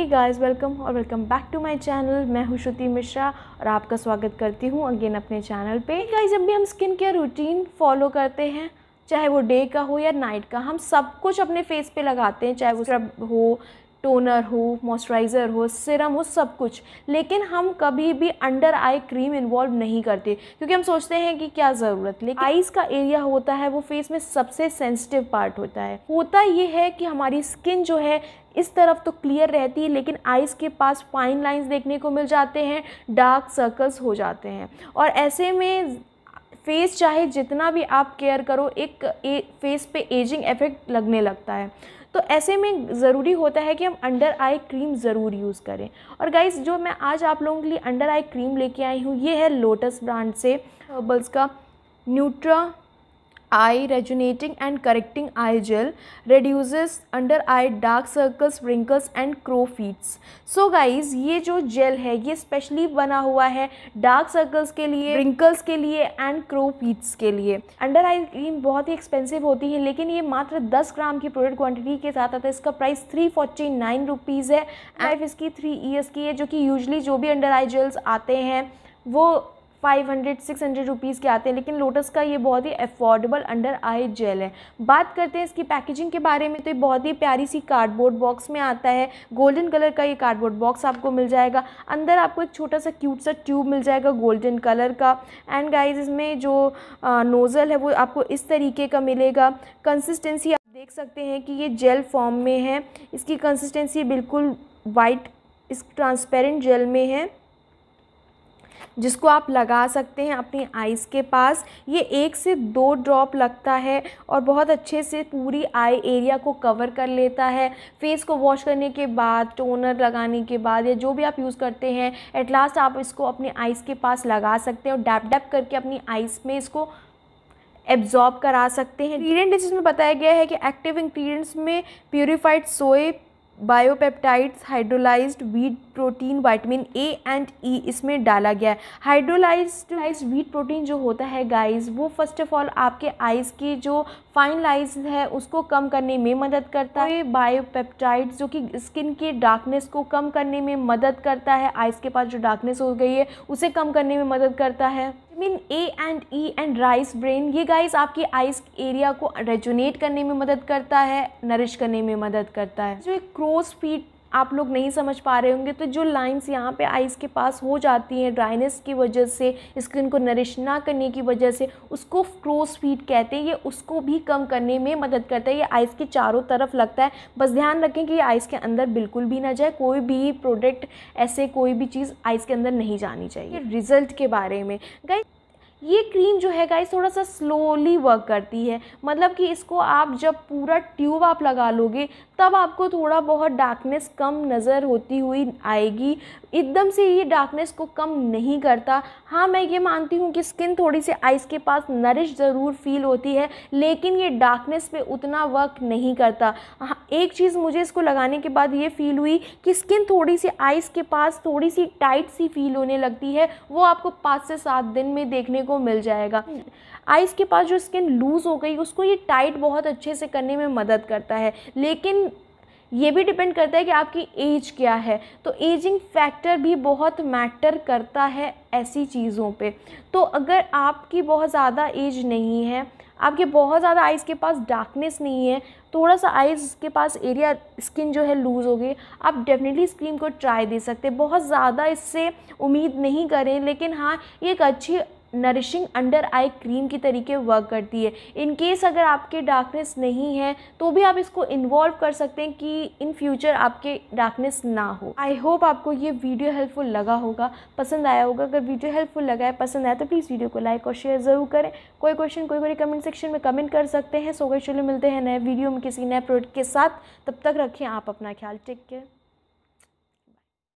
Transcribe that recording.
हे guys welcome और welcome back to my channel मैं हूं श्रुति मिश्रा और आपका स्वागत करती हूं अगेन अपने चैनल पे गाइस जब भी हम स्किन केयर रूटीन फॉलो करते हैं चाहे वो डे का हो या नाइट का हम सब कुछ अपने फेस पे लगाते हैं चाहे वो स्क्रब हो टोनर हो मॉइस्चराइज़र हो सिरम हो सब कुछ लेकिन हम कभी भी अंडर आई क्रीम इन्वॉल्व नहीं करते क्योंकि हम सोचते हैं कि क्या ज़रूरत लेकिन आईज़ का एरिया होता है वो फेस में सबसे सेंसिटिव पार्ट होता है होता ये है कि हमारी स्किन जो है इस तरफ तो क्लियर रहती है लेकिन आइज़ के पास फाइन लाइंस देखने को मिल जाते हैं डार्क सर्कल्स हो जाते हैं और ऐसे में फेस चाहे जितना भी आप केयर करो एक ए, फेस पे एजिंग इफ़ेक्ट लगने लगता है तो ऐसे में ज़रूरी होता है कि हम अंडर आई क्रीम ज़रूर यूज़ करें और गाइज जो मैं आज आप लोगों के लिए अंडर आई क्रीम लेके आई हूँ ये है लोटस ब्रांड से हर्बल्स का nutra eye rejuvenating and correcting eye gel reduce under eye dark circles wrinkles and crow feets so guys ये जो जेल है ये स्पेशली बना हुआ है डार्क सर्कल्स के लिए रिंकल्स के लिए एंड क्रो फीट्स के लिए अंडर आई क्रीम बहुत ही एक्सपेंसिव होती है लेकिन ये मात्र दस ग्राम की प्रोडक्ट क्वान्टिटी के साथ आता है इसका price three forty nine rupees है लाइफ इसकी थ्री ईयर्स की है जो कि यूजली जो भी अंडर आई जेल्स आते हैं वो five hundred six hundred rupees के आते हैं लेकिन लोटस का ये बहुत ही अफोर्डेबल अंडर आई जेल है बात करते हैं इसकी पैकेजिंग के बारे में तो ये बहुत ही प्यारी सी कार्डबोर्ड बॉक्स में आता है गोल्डन कलर का ये कार्डबोर्ड बॉक्स आपको मिल जाएगा अंदर आपको एक छोटा सा क्यूट सा ट्यूब मिल जाएगा गोल्डन कलर का एंड गाइज इसमें जो नोज़ल है वो आपको इस तरीके का मिलेगा कंसिस्टेंसी आप देख सकते हैं कि ये जेल फॉर्म में है इसकी कंसिस्टेंसी बिल्कुल वाइट इस ट्रांसपेरेंट जेल में है जिसको आप लगा सकते हैं अपनी आइस के पास ये एक से दो ड्रॉप लगता है और बहुत अच्छे से पूरी आई एरिया को कवर कर लेता है फेस को वॉश करने के बाद टोनर लगाने के बाद या जो भी आप यूज़ करते हैं एट लास्ट आप इसको अपने आइज़ के पास लगा सकते हैं और डैप डैप करके अपनी आइज़ में इसको एब्जॉर्ब करा सकते हैं इंग्रीडियंट जिसमें बताया गया है कि एक्टिव इंग्रीडियंट्स में purified soy biopeptides hydrolysed wheat protein vitamin A and E इसमें डाला गया है हाइड्रोलाइज्ड वीट प्रोटीन जो होता है गाइस वो फर्स्ट ऑफ ऑल आपके आइज़ के जो फाइन लाइज है उसको कम करने में मदद करता है बायोपेप्टाइड्स जो कि स्किन के डार्कनेस को कम करने में मदद करता है आइज़ के पास जो डार्कनेस हो गई है उसे कम करने में मदद करता है vitamin A and E and rice bran ये गाइस आपकी आइस एरिया को रेजुनेट करने में मदद करता है नरिश करने में मदद करता है जो एक क्रोस फीट आप लोग नहीं समझ पा रहे होंगे तो जो लाइंस यहाँ पे आइज़ के पास हो जाती हैं ड्राइनेस की वजह से स्किन को नरिश ना करने की वजह से उसको क्रोस फीट कहते हैं ये उसको भी कम करने में मदद करता है ये आइज़ के चारों तरफ लगता है बस ध्यान रखें कि ये आइज़ के अंदर बिल्कुल भी ना जाए कोई भी प्रोडक्ट ऐसे कोई भी चीज़ आइज़ के अंदर नहीं जानी चाहिए रिज़ल्ट के बारे में गई ये क्रीम जो है गाइस थोड़ा सा स्लोली वर्क करती है मतलब कि इसको आप जब पूरा ट्यूब आप लगा लोगे तब आपको थोड़ा बहुत डार्कनेस कम नज़र होती हुई आएगी एकदम से ये डार्कनेस को कम नहीं करता हाँ मैं ये मानती हूँ कि स्किन थोड़ी सी आइस के पास नरिश ज़रूर फील होती है लेकिन ये डार्कनेस पे उतना वर्क नहीं करता हाँ, एक चीज़ मुझे इसको लगाने के बाद ये फील हुई कि स्किन थोड़ी सी आइस के पास थोड़ी सी टाइट सी फील होने लगती है वो आपको पाँच से सात दिन में देखने को मिल जाएगा आइज़ के पास जो स्किन लूज़ हो गई उसको ये टाइट बहुत अच्छे से करने में मदद करता है लेकिन ये भी डिपेंड करता है कि आपकी एज क्या है तो एजिंग फैक्टर भी बहुत मैटर करता है ऐसी चीज़ों पे तो अगर आपकी बहुत ज़्यादा एज नहीं है आपके बहुत ज़्यादा आइज़ के पास डार्कनेस नहीं है थोड़ा सा आइज़ के पास एरिया स्किन जो है लूज़ हो गई आप डेफिनेटली इस क्रीम को ट्राई दे सकते हैं बहुत ज़्यादा इससे उम्मीद नहीं करें लेकिन हाँ ये एक अच्छी नरिशिंग अंडर आई क्रीम की तरीके वर्क करती है इन केस अगर आपके डार्कनेस नहीं है तो भी आप इसको इन्वॉल्व कर सकते हैं कि इन फ्यूचर आपके डार्कनेस ना हो आई होप आपको ये वीडियो हेल्पफुल लगा होगा पसंद आया होगा अगर वीडियो हेल्पफुल लगा है पसंद आया तो प्लीज़ वीडियो को लाइक और शेयर ज़रूर करें कोई क्वेश्चन कोई कोई कमेंट सेक्शन में कमेंट कर सकते हैं सो गए चलो मिलते हैं नए वीडियो में किसी नए प्रोडक्ट के साथ तब तक रखें आप अपना ख्याल टेक केयर